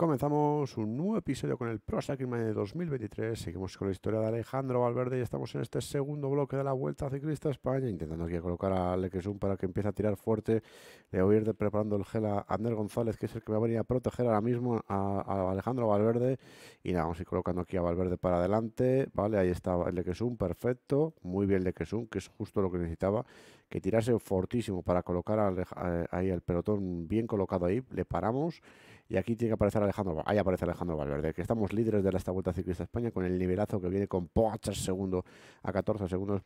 Comenzamos un nuevo episodio con el Pro de 2023. Seguimos con la historia de Alejandro Valverde y estamos en este segundo bloque de la Vuelta Ciclista a España, intentando aquí colocar a Lequesum para que empiece a tirar fuerte. Le voy a ir preparando el gel a Ander González, que es el que va a venir a proteger ahora mismo a, Alejandro Valverde. Y nada, vamos a ir colocando aquí a Valverde para adelante. Vale, ahí está Lequesum, perfecto. Muy bien Lequesum, que es justo lo que necesitaba. Que tirase fortísimo para colocar eh, ahí al pelotón bien colocado ahí. Le paramos y aquí tiene que aparecer Alejandro, ahí aparece Alejandro Valverde, que estamos líderes de esta Vuelta Ciclista España con el nivelazo que viene con Pogachas segundo a 14 segundos,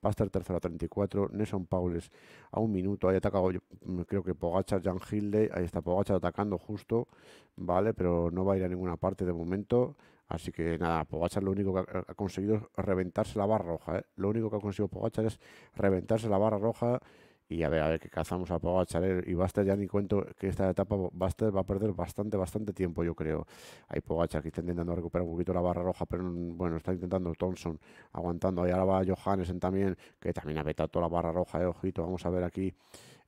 Paster tercero a 34, Nelson Paules a un minuto, ahí atacado, mm, creo que Pogacar, Jan Hilde, ahí está Pogachar atacando justo, ¿vale? Pero no va a ir a ninguna parte de momento. Así que nada, Pogachar lo único que ha conseguido es reventarse la barra roja. ¿eh? Lo único que ha conseguido Pogachar es reventarse la barra roja y a ver, a ver, que cazamos a Pogachar y Buster, ya ni cuento que esta etapa Buster va a perder bastante, bastante tiempo, yo creo. Hay Pogachar que está intentando recuperar un poquito la barra roja, pero bueno, está intentando Thompson, aguantando. y ahora va Johannesen también, que también ha vetado toda la barra roja, de eh, ojito, vamos a ver aquí.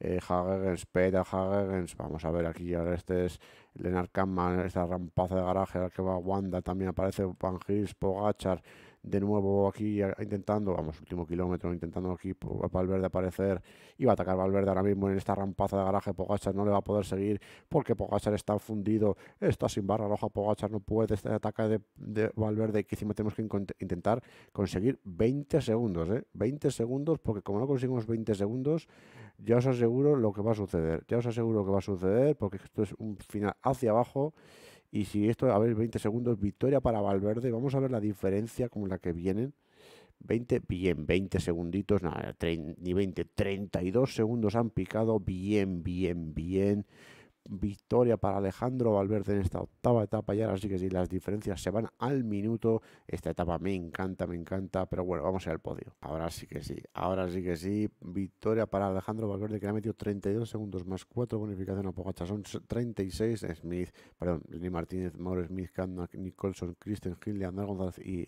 Eh, Peda Peta vamos a ver aquí, ahora este es Lennart esta rampaza de garaje, ahora que va Wanda, también aparece Van Gils, Pogachar, de nuevo aquí intentando, vamos, último kilómetro, intentando aquí Valverde aparecer. Y va a atacar Valverde ahora mismo en esta rampaza de garaje. Pogachar no le va a poder seguir porque Pogachar está fundido, está sin barra roja. Pogachar no puede. Este ataque de, Valverde que encima tenemos que intentar conseguir 20 segundos, ¿eh? 20 segundos porque como no conseguimos 20 segundos, ya os aseguro lo que va a suceder. Ya os aseguro lo que va a suceder porque esto es un final hacia abajo. Y si esto, a ver, 20 segundos, victoria para Valverde. Vamos a ver la diferencia con la que vienen. 20, bien, 20 segunditos, nada, ni 20, 32 segundos han picado, bien, bien, bien victoria para Alejandro Valverde en esta octava etapa y ahora sí que sí, las diferencias se van al minuto. Esta etapa me encanta, me encanta, pero bueno, vamos al podio. Ahora sí que sí, ahora sí que sí, victoria para Alejandro Valverde que le ha metido 32 segundos más 4 bonificación a Pogacha, son 36, Smith, perdón, Lenny Martínez, Mauro Smith, Kant, Nicholson, Christian, Hill, Leandro González y...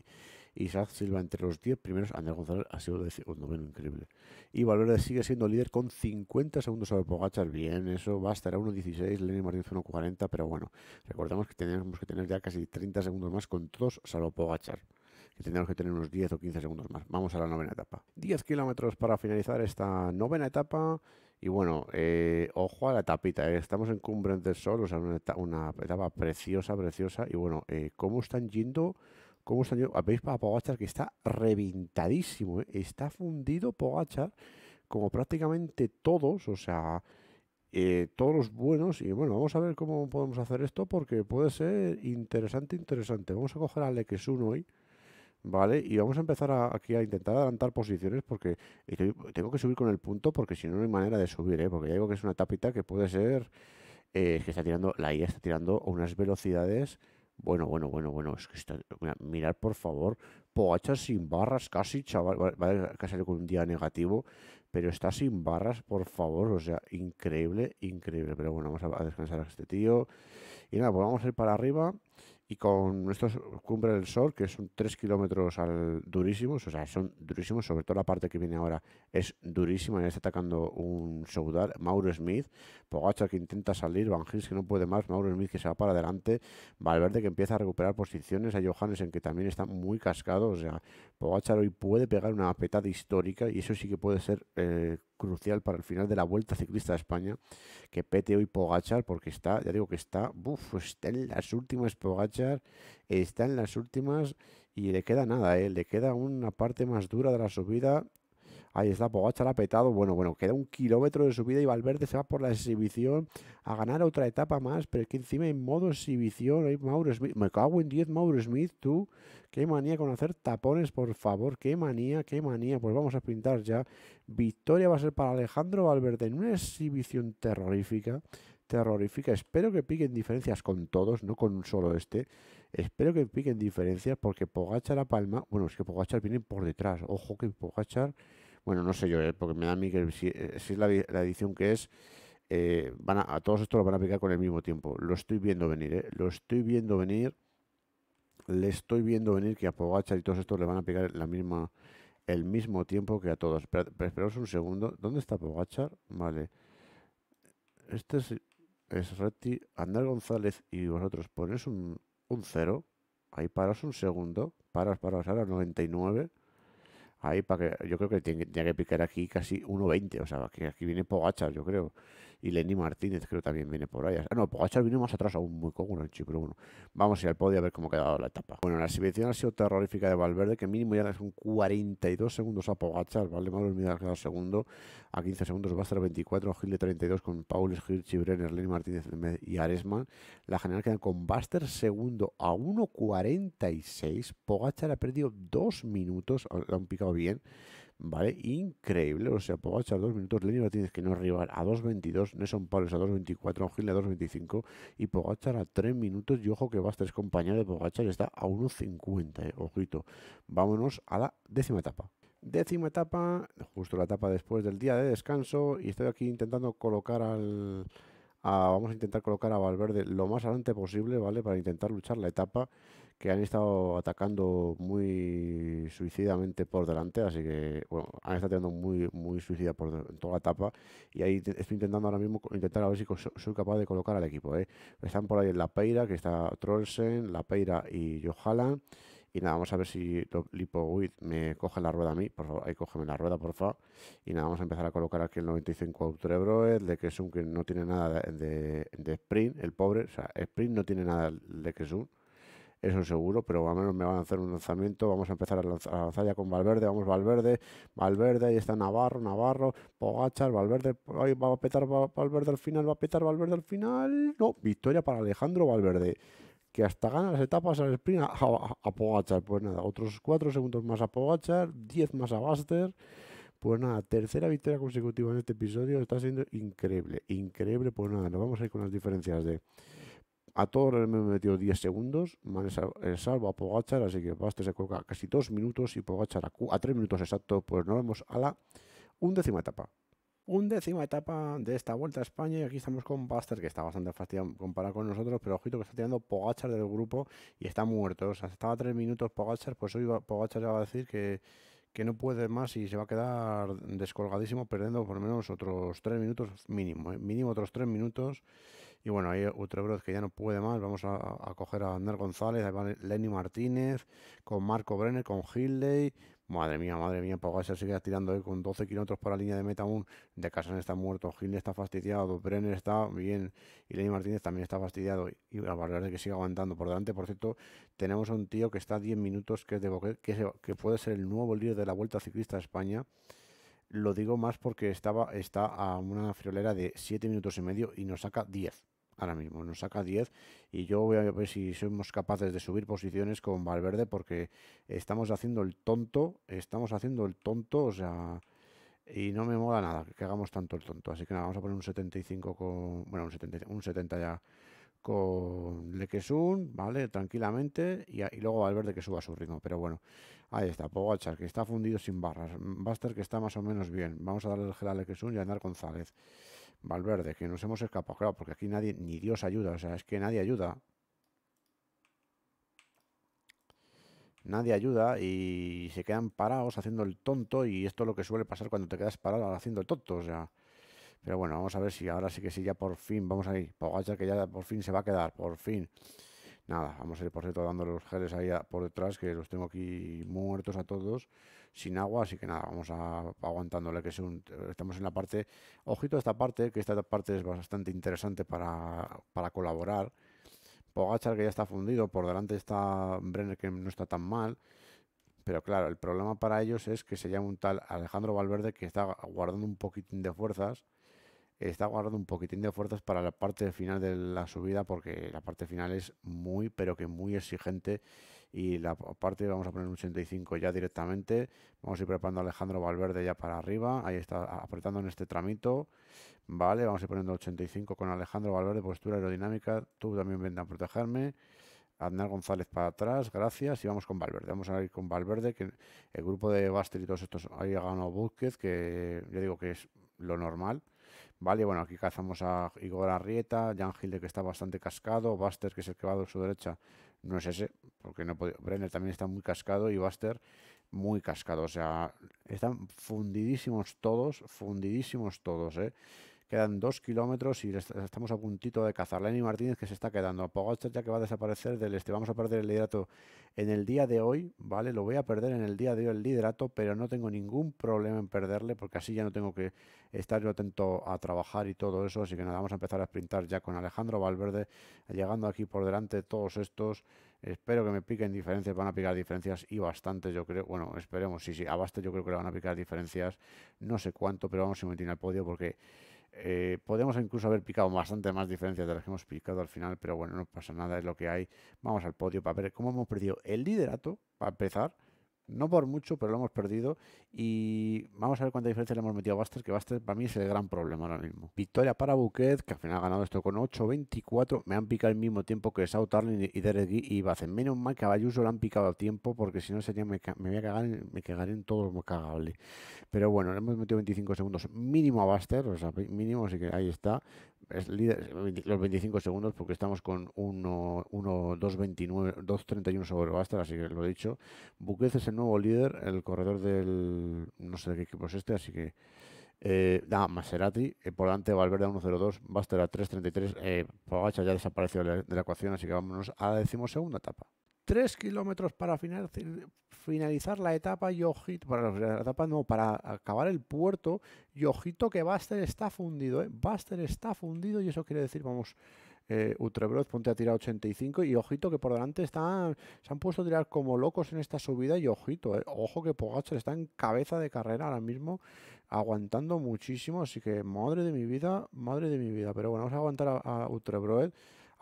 Isaac Silva entre los 10 primeros, Andrés González ha sido un noveno increíble. Y Valverde sigue siendo líder con 50 segundos sobre Pogachar, bien, eso va a estar a 1.16, Lenny Martínez 1.40, pero bueno, recordemos que tenemos que tener ya casi 30 segundos más con todos salvo Pogachar que tendríamos que tener unos 10 o 15 segundos más. Vamos a la novena etapa. 10 kilómetros para finalizar esta novena etapa. Y bueno, eh, ojo a la tapita. Eh, estamos en Cumbre del Sol, o sea, una etapa, preciosa, preciosa. Y bueno, eh, ¿cómo están yendo? cómo está Veis para Pogachar que está reventadísimo, ¿eh? está fundido Pogachar como prácticamente todos, o sea, eh, todos los buenos. Y bueno, vamos a ver cómo podemos hacer esto porque puede ser interesante, interesante. Vamos a coger a Lequesun hoy. ¿vale? Y vamos a empezar aquí a intentar adelantar posiciones porque tengo que subir con el punto porque si no, no hay manera de subir, ¿eh? Porque ya digo que es una tapita que puede ser... Eh, que está tirando, la IA está tirando unas velocidades bueno, bueno, bueno, bueno, es que está, mirad por favor, poachas sin barras casi, chaval, va, a salir con un día negativo, pero está sin barras, por favor, o sea, increíble, increíble, pero bueno, vamos a, a descansar a este tío. Y nada, pues vamos a ir para arriba y con nuestros Cumbre del Sol, que son tres kilómetros al, durísimos, o sea, son durísimos, sobre todo la parte que viene ahora es durísima, ya está atacando un soudar, Mauro Smith, Pogacar que intenta salir, Van Gils que no puede más, Mauro Smith que se va para adelante, Valverde que empieza a recuperar posiciones, a Johannes en que también está muy cascado, o sea, Pogacar hoy puede pegar una petada histórica y eso sí que puede ser... Eh, crucial para el final de la Vuelta Ciclista de España que pete hoy Pogachar, porque está, ya digo que está, buf está en las últimas Pogachar, está en las últimas y le queda nada, ¿eh? le queda una parte más dura de la subida Ahí está, Pogacar pues, apetado. Bueno, bueno, queda un kilómetro de subida y Valverde se va por la exhibición a ganar otra etapa más. Pero es que encima en modo exhibición, hay Mauro Smith. Me cago en 10, Mauro Smith, tú. Qué manía con hacer tapones, por favor. Qué manía, qué manía. Pues vamos a pintar ya. Victoria va a ser para Alejandro Valverde en una exhibición terrorífica terrorífica. Espero que piquen diferencias con todos, no con un solo este. Espero que piquen diferencias porque Pogachar a Palma. Bueno, es que Pogachar viene por detrás. Ojo que Pogachar bueno, no sé yo, ¿eh? porque me da a mí que si, eh, es la, edición que es, eh, van a, todos estos lo van a picar con el mismo tiempo. Lo estoy viendo venir, eh, lo estoy viendo venir. Le estoy viendo venir que a Pogachar y todos estos le van a pegar la misma, el mismo tiempo que a todos. Espera, esperaos un segundo. ¿Dónde está Pogachar? Vale. Este es, es Andal González y vosotros ponéis un, un cero. Ahí paras un segundo. Paras, paras. Ahora 99. Ahí para yo creo que tiene, que picar aquí casi 1.20, o sea, que aquí viene Pogachar, yo creo y Lenny Martínez creo también viene por ahí. Ah, no, Pogachar vino más atrás aún, muy cómodo el pero bueno. Vamos a ir al podio a ver cómo ha quedado la etapa. Bueno, la situación ha sido terrorífica de Valverde, que mínimo ya son 42 segundos a Pogachar, ¿vale? Más los ha quedado segundo, a 15 segundos va a 24, Gil de 32 con Paul Gil, Brenner, Lenny Martínez y Aresman. La general queda con Buster segundo a 1.46. Pogachar ha perdido dos minutos, lo han picado bien. ¿vale? Increíble, o sea, Pogachar 2 minutos, Lenny tienes que no rival a 2.22, Nelson Palos a 2.24, Angel a 2.25 y Pogachar a 3 minutos y ojo que va Bastres es compañero de Pogachar está a 1.50, eh, ojito. Vámonos a la décima etapa. Décima etapa, justo la etapa después del día de descanso y estoy aquí intentando colocar al... vamos a intentar colocar a Valverde lo más adelante posible, ¿vale? Para intentar luchar la etapa que han estado atacando muy suicidamente por delante, así que bueno, han estado teniendo muy, muy suicida por en toda la etapa y ahí estoy intentando ahora mismo intentar a ver si soy capaz de colocar al equipo. ¿eh? Están por ahí en La Peira, que está Trollsen, La Peira y Johalan. Y nada, vamos a ver si Lipo me coge la rueda a mí, por favor, ahí cógeme la rueda, por favor. Y nada, vamos a empezar a colocar aquí el 95 de Kesun, que no tiene nada de, sprint, el pobre, o sea, sprint no tiene nada de Kesun eso seguro, pero al menos me van a hacer un lanzamiento, vamos a empezar a lanzar, ya con Valverde, vamos Valverde, Valverde, ahí está Navarro, Navarro, Pogachar, Valverde, va a petar Valverde al final, va a petar Valverde al final, no, victoria para Alejandro Valverde que hasta gana las etapas al sprint a, Pogachar. Pues nada, otros cuatro segundos más a Pogachar, 10 más a Buster. Pues nada, tercera victoria consecutiva en este episodio. Está siendo increíble, increíble. Pues nada, nos vamos a ir con las diferencias de a todos me hemos metido 10 segundos. salvo a Pogachar, así que Buster se coloca casi 2 minutos y Pogachar a 3 minutos exacto. Pues nos vemos a la undécima etapa. décima etapa de esta vuelta a España y aquí estamos con Buster que está bastante fastidiado comparado con nosotros, pero ojito que está tirando Pogachar del grupo y está muerto. O sea, estaba 3 minutos Pogachar, pues hoy Pogachar le va a decir que, no puede más y se va a quedar descolgadísimo perdiendo por lo menos otros 3 minutos mínimo, ¿eh? mínimo otros 3 minutos y bueno, otro bro que ya no puede más. Vamos a, coger a Ander González, a Lenny Martínez, con Marco Brenner, con Hildey. Madre mía, madre mía, se sigue tirando con 12 kilómetros para la línea de meta aún. De Casan está muerto, Gilley está fastidiado, Brenner está bien y Lenny Martínez también está fastidiado. Y a verdad es que siga aguantando. Por delante, por cierto, tenemos a un tío que está a 10 minutos, que es de que, puede ser el nuevo líder de la Vuelta Ciclista de España lo digo más porque estaba, está a una friolera de 7 minutos y medio y nos saca 10 ahora mismo, nos saca 10 y yo voy a ver si somos capaces de subir posiciones con Valverde porque estamos haciendo el tonto, estamos haciendo el tonto, o sea, y no me mola nada que hagamos tanto el tonto, así que nada, vamos a poner un 75 con, bueno, un 70, ya con Lequesun, ¿vale? Tranquilamente. Y, luego Valverde que suba su ritmo. Pero bueno, ahí está. Pogachar que está fundido sin barras. Buster que está más o menos bien. Vamos a darle el gel a Lequesun y a Andar González. Valverde, que nos hemos escapado, claro, porque aquí nadie, ni Dios ayuda, o sea, es que nadie ayuda. Nadie ayuda y se quedan parados haciendo el tonto y esto es lo que suele pasar cuando te quedas parado haciendo el tonto, o sea... Pero bueno, vamos a ver si ahora sí que sí, ya por fin, vamos a ir. Pogacha que ya por fin se va a quedar, por fin. Nada, vamos a ir por cierto dando los geles ahí por detrás, que los tengo aquí muertos a todos sin agua, así que nada, vamos a, aguantándole que estamos en la parte, ojito a esta parte, que esta parte es bastante interesante para, para colaborar. Pogachar que ya está fundido, por delante está Brenner que no está tan mal, pero claro, el problema para ellos es que se llama un tal Alejandro Valverde que está guardando un poquitín de fuerzas está guardando un poquitín de fuerzas para la parte final de la subida porque la parte final es muy pero que muy exigente y la parte vamos a poner un 85 ya directamente vamos a ir preparando a Alejandro Valverde ya para arriba ahí está apretando en este tramito vale vamos a ir poniendo 85 con Alejandro Valverde postura aerodinámica tú también vendan a protegerme Adnar González para atrás, gracias. Y vamos con Valverde. Vamos a ir con Valverde, que el grupo de Baster y todos estos ahí ha ganado Búsquez, que yo digo que es lo normal. Vale, bueno, aquí cazamos a Igor Arrieta, Jan Hilde que está bastante cascado, Buster que es el que va a su derecha, no es ese, porque no puede Brenner también está muy cascado y Buster muy cascado, o sea, están fundidísimos todos, fundidísimos todos, ¿eh? Quedan dos kilómetros y estamos a puntito de cazar. Lenny Martínez que se está quedando. Pogacar ya que va a desaparecer del este. Vamos a perder el liderato en el día de hoy, ¿vale? Lo voy a perder en el día de hoy el liderato, pero no tengo ningún problema en perderle porque así ya no tengo que estar yo atento a trabajar y todo eso. Así que nada, vamos a empezar a sprintar ya con Alejandro Valverde llegando aquí por delante todos estos. Espero que me piquen diferencias, van a picar diferencias y bastantes yo creo. Bueno, esperemos, sí, sí, a yo creo que le van a picar diferencias, no sé cuánto, pero vamos a meter al podio porque eh, podemos incluso haber picado bastante más diferencias de las que hemos picado al final, pero bueno, no pasa nada, es lo que hay. Vamos al podio para ver cómo hemos perdido el liderato, para empezar. No por mucho, pero lo hemos perdido. Y vamos a ver cuánta diferencia le hemos metido a Buster, que Buster para mí es el gran problema ahora mismo. Victoria para Buquet, que al final ha ganado esto con 8-24. Me han picado el mismo tiempo que Sao Tarling y Derek Guy y Bacen. Menos mal que a Bayuso han picado a tiempo, porque si no sería me, me voy a cagar, en todo lo cagable. Pero bueno, le hemos metido 25 segundos mínimo a Buster, o sea, mínimo, así que ahí está líder, eh, los 25 segundos porque estamos con 1, sobre Bastard, así que lo he dicho. Buquez es el nuevo líder, el corredor del, no sé de qué equipo es este, así que... Eh, Maserati, eh, por delante Valverde a 1.02, Baster a 3.33, eh, ya desapareció de la, de la, ecuación, así que vámonos a la decimosegunda etapa. 3 kilómetros para final finalizar la etapa y ojito, para la etapa no, para acabar el puerto y ojito que Buster está fundido, ¿eh? Buster está fundido y eso quiere decir, vamos, eh, ponte a tirar 85 y ojito que por delante están, se han puesto a tirar como locos en esta subida y ojito, ¿eh? ojo que Pogacar está en cabeza de carrera ahora mismo, aguantando muchísimo, así que madre de mi vida, madre de mi vida, pero bueno, vamos a aguantar a, a ¿eh?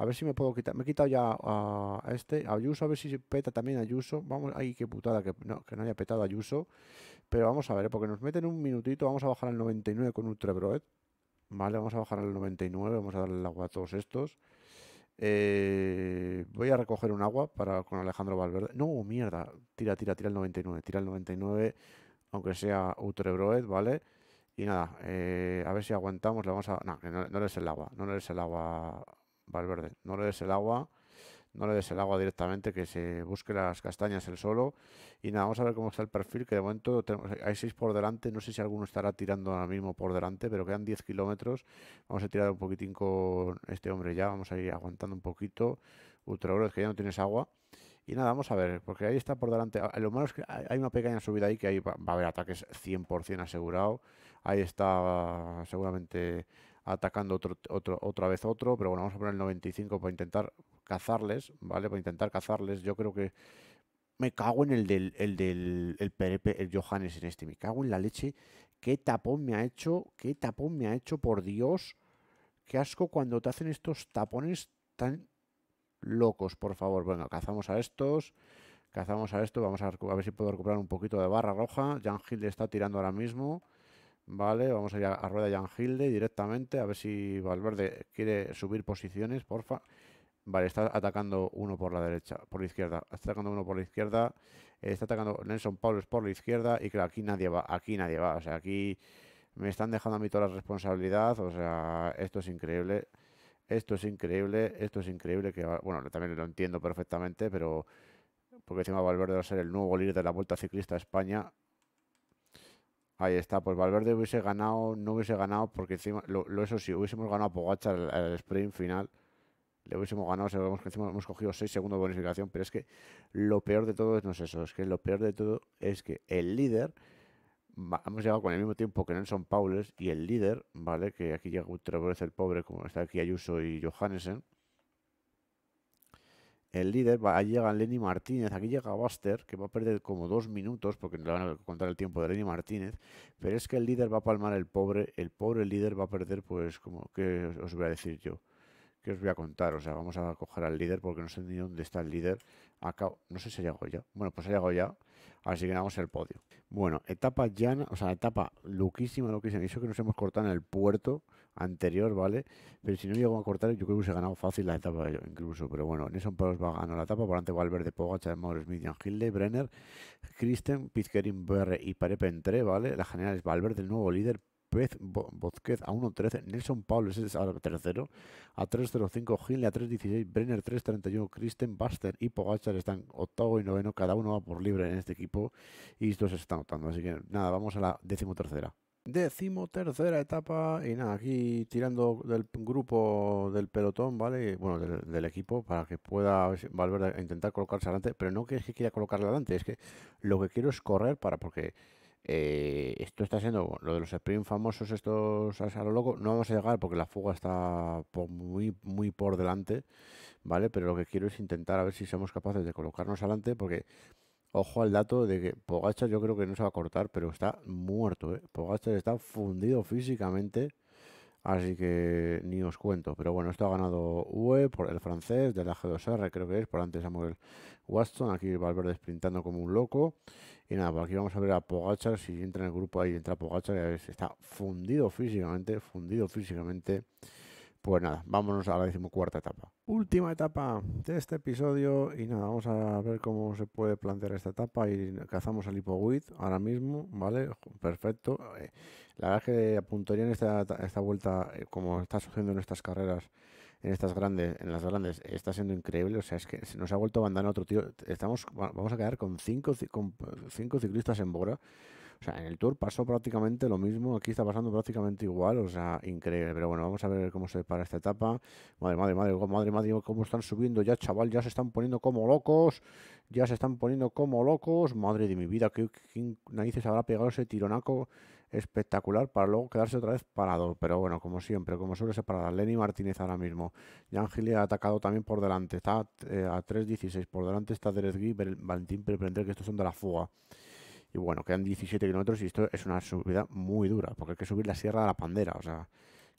A ver si me puedo quitar. Me he quitado ya a, este, a Ayuso, a ver si peta también a Ayuso. Vamos, ay, qué putada que no, haya petado a Ayuso. Pero vamos a ver, ¿eh? porque nos meten un minutito. Vamos a bajar al 99 con Ultra Broed. Vale, vamos a bajar al 99. Vamos a darle el agua a todos estos. Eh, voy a recoger un agua para con Alejandro Valverde. No, mierda. Tira, tira, tira el 99. Tira el 99, aunque sea Utrebroed, ¿vale? Y nada, eh, a ver si aguantamos. Le vamos a. No, no, no, le es el agua. No le es el agua Valverde. No le des el agua, no le des el agua directamente, que se busque las castañas el solo. Y nada, vamos a ver cómo está el perfil, que de momento tenemos, hay seis por delante, no sé si alguno estará tirando ahora mismo por delante, pero quedan 10 kilómetros. Vamos a tirar un poquitín con este hombre ya, vamos a ir aguantando un poquito. Ultra es que ya no tienes agua. Y nada, vamos a ver, porque ahí está por delante. Ah, lo malo es que hay una pequeña subida ahí que ahí va a haber ataques 100% asegurado. Ahí está seguramente atacando otro, otro, otra vez otro, pero bueno, vamos a poner el 95 para intentar cazarles, ¿vale? Para intentar cazarles, yo creo que me cago en el del, el del el Perepe, el Johannes en este, me cago en la leche, qué tapón me ha hecho, qué tapón me ha hecho, por Dios, qué asco cuando te hacen estos tapones tan locos, por favor, bueno, cazamos a estos, cazamos a esto, vamos a, a ver si puedo recuperar un poquito de barra roja, Jan Hill está tirando ahora mismo, Vale, vamos a ir a, rueda Jan Hilde directamente, a ver si Valverde quiere subir posiciones, porfa. Vale, está atacando uno por la derecha, por la izquierda. Está atacando uno por la izquierda. Eh, está atacando Nelson Paulus por la izquierda. Y que aquí nadie va, aquí nadie va. O sea, aquí me están dejando a mí toda la responsabilidad. O sea, esto es increíble. Esto es increíble. Esto es increíble. Que, bueno, también lo entiendo perfectamente, pero porque encima Valverde va a ser el nuevo líder de la Vuelta Ciclista a España. Ahí está, pues Valverde hubiese ganado, no hubiese ganado, porque encima, lo, eso sí, hubiésemos ganado a Pogacha al, sprint final, le hubiésemos ganado, sabemos que hemos cogido 6 segundos de bonificación, pero es que lo peor de todo no es eso, es que lo peor de todo es que el líder, hemos llegado con el mismo tiempo que Nelson Paules y el líder, ¿vale? Que aquí llega otra vez el pobre, como está aquí Ayuso y Johannesen, el líder, va, ahí llega Lenny Martínez, aquí llega Buster, que va a perder como dos minutos, porque no le van a contar el tiempo de Lenny Martínez, pero es que el líder va a palmar el pobre, el pobre líder va a perder, pues, como, ¿qué os voy a decir yo? ¿Qué os voy a contar? O sea, vamos a coger al líder, porque no sé ni dónde está el líder. Acá, no sé si ha llegado ya. Bueno, pues ha llegado ya. Así que ganamos el podio. Bueno, etapa llana, o sea, etapa luquísima, lo que luquísima. Eso que nos hemos cortado en el puerto anterior, ¿vale? Pero si no llego a cortar, yo creo que se ha ganado fácil la etapa incluso. Pero bueno, Nelson Pros va a ganar la etapa. Por delante Valverde, Pogacha, Mauro Smith, Jan Hilde, Brenner, Christen, Pizkerin, Berre y Parepentre, ¿vale? La general es Valverde, el nuevo líder, vozquez Bozquez, a 1.13, Nelson Pablo es ahora tercero, a 3.05 Gil a 3.16, Brenner 3.31, Kristen Buster y Pogachar están octavo y noveno, cada uno va por libre en este equipo y estos se están notando, así que nada, vamos a la decimotercera. Decimotercera etapa y nada, aquí tirando del grupo del pelotón, ¿vale? Bueno, del, equipo para que pueda volver a intentar colocarse adelante, pero no que es que quiera colocarla adelante, es que lo que quiero es correr para porque eh, esto está siendo lo de los sprint famosos, estos a lo loco. No vamos a llegar porque la fuga está muy, muy por delante, ¿vale? Pero lo que quiero es intentar a ver si somos capaces de colocarnos adelante porque. Ojo al dato de que Pogachas yo creo que no se va a cortar, pero está muerto. ¿eh? está fundido físicamente Así que ni os cuento. Pero bueno, esto ha ganado UE por el francés de la G2R, creo que es, por antes Samuel Watson. Aquí Valverde sprintando como un loco. Y nada, por pues aquí vamos a ver a Pogachar. Si entra en el grupo ahí, entra Pogachar. Ya ves, está fundido físicamente, fundido físicamente. Pues nada, vámonos a la decimocuarta etapa. Última etapa de este episodio y nada, vamos a ver cómo se puede plantear esta etapa y cazamos al Hipowit ahora mismo, ¿vale? Perfecto. Eh, la verdad es que apuntaría en esta, esta vuelta, eh, como está surgiendo en estas carreras, en estas grandes, en las grandes, está siendo increíble. O sea, es que se nos ha vuelto a bandana otro tío. Estamos, vamos a quedar con cinco, con cinco ciclistas en Bora. O sea, en el Tour pasó prácticamente lo mismo, aquí está pasando prácticamente igual, o sea, increíble. Pero bueno, vamos a ver cómo se para esta etapa. Madre, madre, madre, madre, madre, cómo están subiendo ya, chaval, ya se están poniendo como locos, ya se están poniendo como locos. Madre de mi vida, qué, narices habrá pegado ese tironaco espectacular para luego quedarse otra vez parado. Pero bueno, como siempre, como suele ser parada, Lenny Martínez ahora mismo. Jan Gili ha atacado también por delante, está eh, a a 3.16, por delante está Derez Valentín prender que estos son de la fuga. Y bueno, quedan 17 kilómetros y esto es una subida muy dura, porque hay que subir la Sierra de la Pandera, o sea,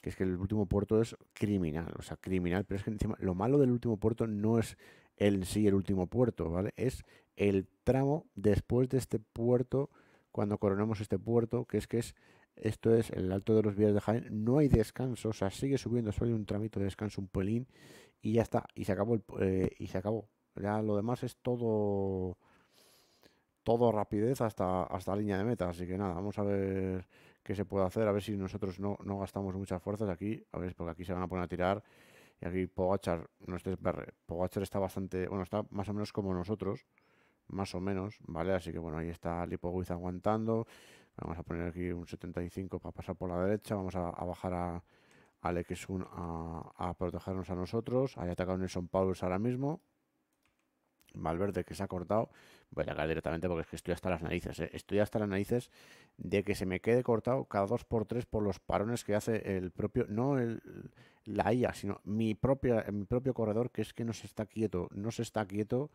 que es que el último puerto es criminal, o sea, criminal, pero es que encima lo malo del último puerto no es el sí el último puerto, ¿vale? Es el tramo después de este puerto, cuando coronamos este puerto, que es que es esto es el alto de los vías de Jaén, no hay descanso, o sea, sigue subiendo, solo hay un tramito de descanso, un pelín, y ya está, y se acabó, eh, y se acabó. Ya lo demás es todo todo rapidez hasta, hasta línea de meta. Así que nada, vamos a ver qué se puede hacer, a ver si nosotros no, no gastamos muchas fuerzas aquí, a ver, porque aquí se van a poner a tirar. Y aquí Pogachar, no estés está bastante, bueno, está más o menos como nosotros, más o menos, ¿vale? Así que bueno, ahí está Lipoguiz aguantando. Vamos a poner aquí un 75 para pasar por la derecha, vamos a, bajar a, al X1 a, protegernos a nosotros. Ahí ataca el Nelson Paulo ahora mismo. Malverde que se ha cortado, voy a llegar directamente porque es que estoy hasta las narices. ¿eh? Estoy hasta las narices de que se me quede cortado cada 2x3 por los parones que hace el propio, no el, la IA, sino mi, propia, mi propio corredor, que es que no se está quieto, no se está quieto.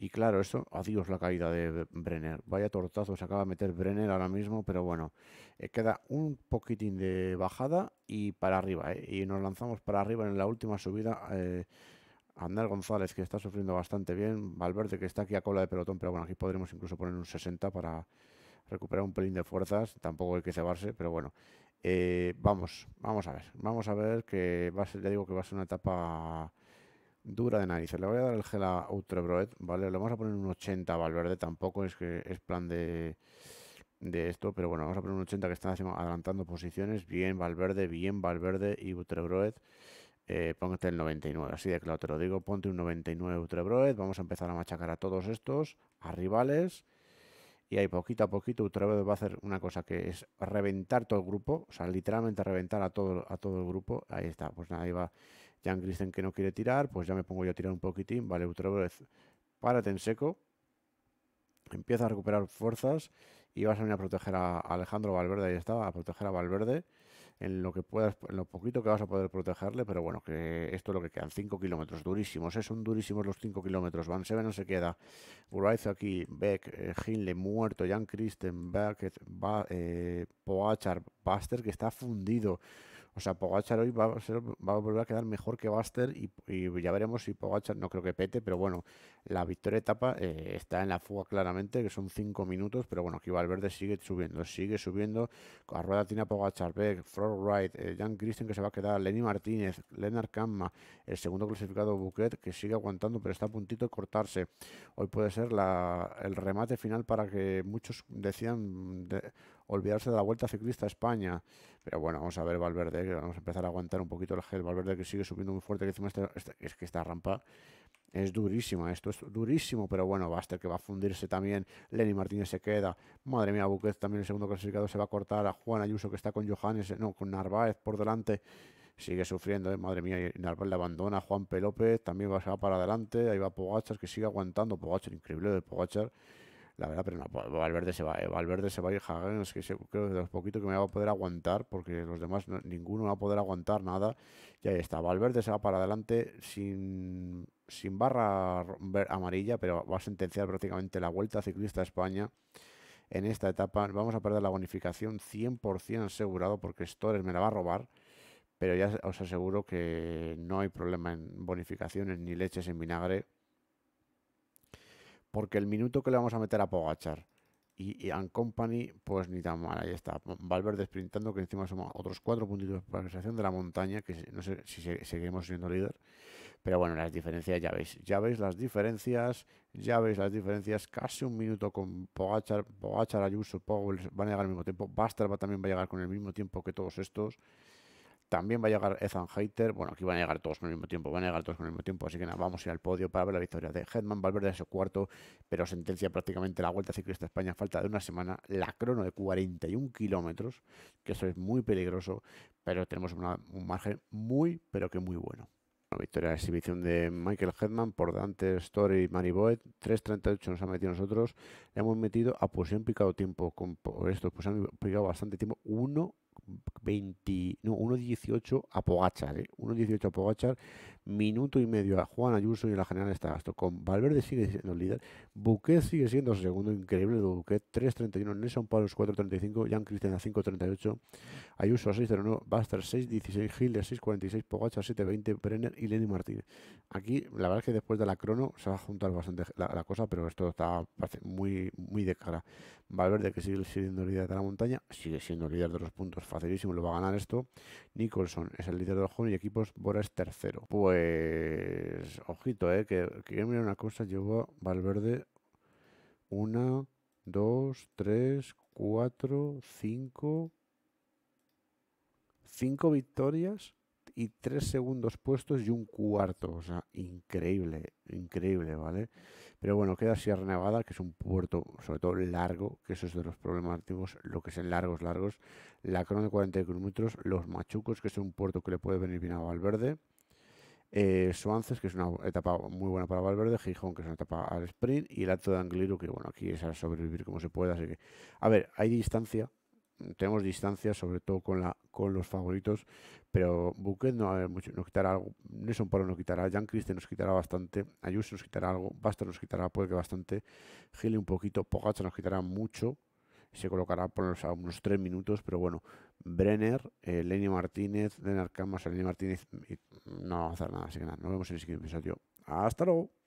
Y claro, eso, adiós la caída de Brenner. Vaya tortazo se acaba de meter Brenner ahora mismo, pero bueno, eh, queda un poquitín de bajada y para arriba. ¿eh? y nos lanzamos para arriba en la última subida. Andal González, que está sufriendo bastante bien. Valverde, que está aquí a cola de pelotón, pero bueno, aquí podremos incluso poner un 60 para recuperar un pelín de fuerzas. Tampoco hay que cebarse, pero bueno. Eh, vamos, vamos a ver. Vamos a ver que va a ser, ya digo que va a ser una etapa dura de narices. Le voy a dar el gel a Utrebroet, ¿vale? Le vamos a poner un 80 a Valverde, tampoco es que es plan de, esto, pero bueno, vamos a poner un 80 que están adelantando posiciones. Bien Valverde, bien Valverde y Utrebroet. Eh, póngate el 99, así de claro te lo digo, ponte un 99 Utrebroed, vamos a empezar a machacar a todos estos, a rivales, y ahí poquito a poquito Utrebroed va a hacer una cosa que es reventar todo el grupo, o sea, literalmente reventar a todo, a todo el grupo, ahí está, pues nada, ahí va Jan Christen que no quiere tirar, pues ya me pongo yo a tirar un poquitín, vale, Utrebroed, párate en seco, empieza a recuperar fuerzas y vas a venir a proteger a Alejandro Valverde, ahí está, a proteger a Valverde, en lo que puedas, en lo poquito que vas a poder protegerle, pero bueno, que esto es lo que quedan, 5 kilómetros, durísimos, ¿eh? son durísimos los 5 kilómetros, Van se no se queda, Wright aquí, Beck, eh, Hinle muerto, Jan Christen, Beckett, eh, Poachar, Buster que está fundido, o sea, Pogachar hoy va a, volver a quedar mejor que Buster y, ya veremos si Pogachar no creo que pete, pero bueno, la victoria etapa eh, está en la fuga claramente, que son cinco minutos, pero bueno, aquí Valverde sigue subiendo, sigue subiendo. La rueda tiene a Pogachar, Beck, Frog Wright, eh, Jan Christian que se va a quedar, Lenny Martínez, Lennart Kamma, el segundo clasificado Buquet que sigue aguantando, pero está a puntito de cortarse. Hoy puede ser el remate final para que muchos decían. De, olvidarse de la Vuelta Ciclista a España. Pero bueno, vamos a ver Valverde, que vamos a empezar a aguantar un poquito el gel. Valverde que sigue subiendo muy fuerte, que este, este, es que esta rampa es durísima, esto es durísimo, pero bueno, Baster que va a fundirse también, Lenny Martínez se queda, madre mía, Buquet también el segundo clasificado se va a cortar, a Juan Ayuso que está con Johannes, no, con Narváez por delante, sigue sufriendo, eh, madre mía, y Narváez le abandona, Juan P. López también va, a para adelante, ahí va Pogachar que sigue aguantando, Pogachar, increíble de Pogachar, la verdad, pero no, pues, Valverde se va, eh, Valverde se va a ir, es que creo que de los poquitos que me va a poder aguantar, porque los demás, ninguno va a poder aguantar nada, y ahí está, Valverde se va para adelante sin, sin barra amarilla, pero va a sentenciar prácticamente la Vuelta Ciclista a España, en esta etapa vamos a perder la bonificación 100% asegurado, porque Stores me la va a robar, pero ya os aseguro que no hay problema en bonificaciones ni leches en vinagre, porque el minuto que le vamos a meter a Pogachar y, Uncompany, pues ni tan mal, ahí está. Valverde sprintando, que encima somos otros cuatro puntitos para la de la montaña, que no sé si seguimos siendo líder. Pero bueno, las diferencias ya veis, ya veis las diferencias, ya veis las diferencias, casi un minuto con Pogachar, Pogachar, Ayuso, Pogles van a llegar al mismo tiempo, Bastard también va a llegar con el mismo tiempo que todos estos. También va a llegar Ethan Hater. Bueno, aquí van a llegar todos con el mismo tiempo. Van a llegar todos con el mismo tiempo. Así que nada, vamos a ir al podio para ver la victoria de Hetman Valverde, ese cuarto. Pero sentencia prácticamente la Vuelta Ciclista España. Falta de una semana. La crono de 41 kilómetros. Que eso es muy peligroso. Pero tenemos un margen muy, pero que muy bueno. la victoria de exhibición de Michael Hedman por Dante Story y Mariboet. 3.38 nos ha metido nosotros. Le hemos metido a ah, pues han picado tiempo. Con esto, pues han picado bastante tiempo. uno 20, no, 1.18 a 1.18 ¿eh? a Pogachar, minuto y medio a Juan Ayuso y la general está gasto Con Valverde sigue siendo líder, Buquet sigue siendo segundo, increíble de Buquet, 3.31, Nelson Paulus 4.35, Jan Cristian a 5.38, Ayuso a 6.09, Buster 6.16, 6, 6.46, Pogacha 7.20, Brenner y Lenny Martínez. Aquí la verdad es que después de la crono se va a juntar bastante la, cosa, pero esto está muy, muy de cara. Valverde que sigue siendo líder de la montaña, sigue siendo líder de los puntos, facilísimo, lo va a ganar esto. Nicholson es el líder de los jóvenes y equipos, Bora es tercero. Pues pues, ojito, eh, que quiero mirar una cosa, llevo Valverde una, dos, tres, cuatro, cinco, cinco victorias y tres segundos puestos y un cuarto. O sea, increíble, increíble, ¿vale? Pero bueno, queda Sierra Nevada, que es un puerto, sobre todo largo, que eso es de los problemas problemáticos, lo que son largos, largos. La Crona de 40 kilómetros, los Machucos, que es un puerto que le puede venir bien a Valverde eh, Suances, que es una etapa muy buena para Valverde, Gijón, que es una etapa al sprint, y el Alto de Angliru, que bueno, aquí es a sobrevivir como se pueda. Así que, a ver, hay distancia, mm, tenemos distancia, sobre todo con, la, con los favoritos, pero Buquet no, eh, nos quitará algo, Nelson Polo nos quitará, Jan Christen nos quitará bastante, Ayuso nos quitará algo, Bastos nos quitará, puede que bastante, Gil un poquito, Pogacha nos quitará mucho, se colocará por unos tres minutos, pero bueno, Brenner, eh, Lenny Martínez, Lennart Camas, Lenny Martínez. no vamos a hacer nada, así que nada, nos vemos en el siguiente episodio. ¡Hasta luego!